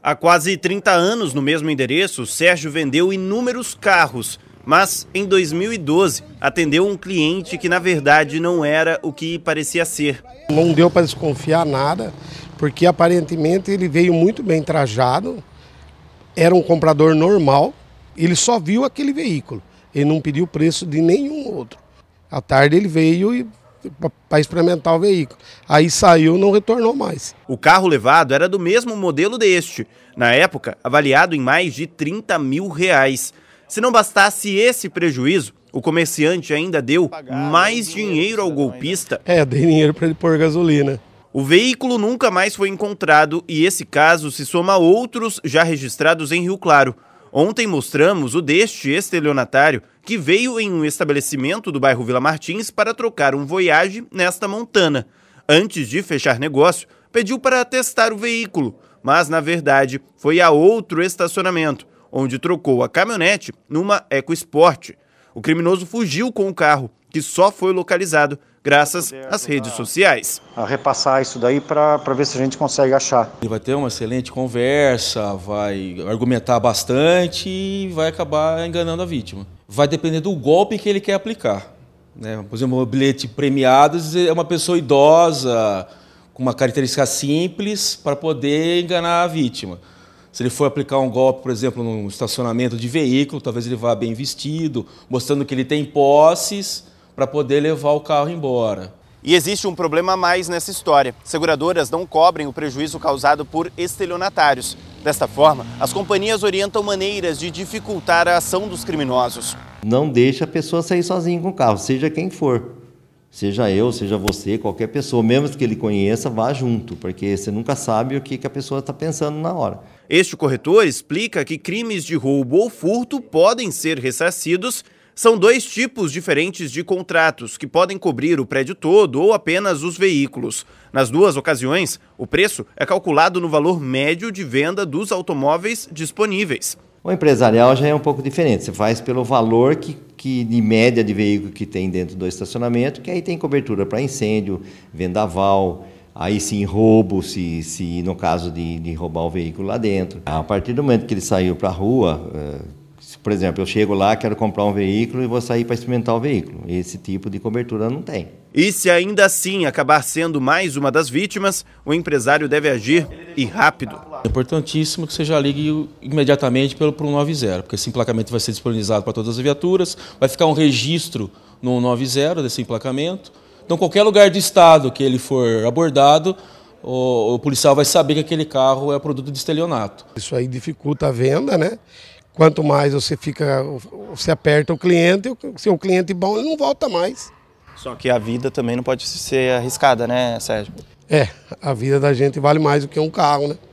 Há quase 30 anos, no mesmo endereço, Sérgio vendeu inúmeros carros, mas em 2012 atendeu um cliente que na verdade não era o que parecia ser. Não deu para desconfiar nada, porque aparentemente ele veio muito bem trajado, era um comprador normal, ele só viu aquele veículo, ele não pediu preço de nenhum outro. À tarde ele veio e para experimentar o veículo. Aí saiu, não retornou mais. O carro levado era do mesmo modelo deste, na época avaliado em mais de 30 mil reais. Se não bastasse esse prejuízo, o comerciante ainda deu mais dinheiro ao golpista. É, dei dinheiro para ele pôr gasolina. O veículo nunca mais foi encontrado e esse caso se soma a outros já registrados em Rio Claro. Ontem mostramos o deste estelionatário que veio em um estabelecimento do bairro Vila Martins para trocar um Voyage nesta Montana. Antes de fechar negócio, pediu para testar o veículo, mas na verdade foi a outro estacionamento, onde trocou a caminhonete numa EcoSport. O criminoso fugiu com o carro que só foi localizado graças às redes sociais. A repassar isso daí para ver se a gente consegue achar. Ele vai ter uma excelente conversa, vai argumentar bastante e vai acabar enganando a vítima. Vai depender do golpe que ele quer aplicar. Né? Por exemplo, o bilhete premiado é uma pessoa idosa, com uma característica simples, para poder enganar a vítima. Se ele for aplicar um golpe, por exemplo, num estacionamento de veículo, talvez ele vá bem vestido, mostrando que ele tem posses para poder levar o carro embora. E existe um problema a mais nessa história. Seguradoras não cobrem o prejuízo causado por estelionatários. Desta forma, as companhias orientam maneiras de dificultar a ação dos criminosos. Não deixa a pessoa sair sozinha com o carro, seja quem for. Seja eu, seja você, qualquer pessoa, mesmo que ele conheça, vá junto, porque você nunca sabe o que a pessoa está pensando na hora. Este corretor explica que crimes de roubo ou furto podem ser ressarcidos são dois tipos diferentes de contratos que podem cobrir o prédio todo ou apenas os veículos. Nas duas ocasiões, o preço é calculado no valor médio de venda dos automóveis disponíveis. O empresarial já é um pouco diferente, você faz pelo valor que, que de média de veículo que tem dentro do estacionamento, que aí tem cobertura para incêndio, vendaval, aí sim roubo, se, se no caso de, de roubar o veículo lá dentro. A partir do momento que ele saiu para a rua, eh, por exemplo, eu chego lá, quero comprar um veículo e vou sair para experimentar o veículo. Esse tipo de cobertura não tem. E se ainda assim acabar sendo mais uma das vítimas, o empresário deve agir e rápido. É importantíssimo que você já ligue imediatamente pelo 190, porque esse emplacamento vai ser disponibilizado para todas as viaturas, vai ficar um registro no 190 desse emplacamento. Então, qualquer lugar do estado que ele for abordado, o policial vai saber que aquele carro é produto de estelionato. Isso aí dificulta a venda, né? Quanto mais você fica, você aperta o cliente, se o cliente bom, ele não volta mais. Só que a vida também não pode ser arriscada, né, Sérgio? É, a vida da gente vale mais do que um carro, né?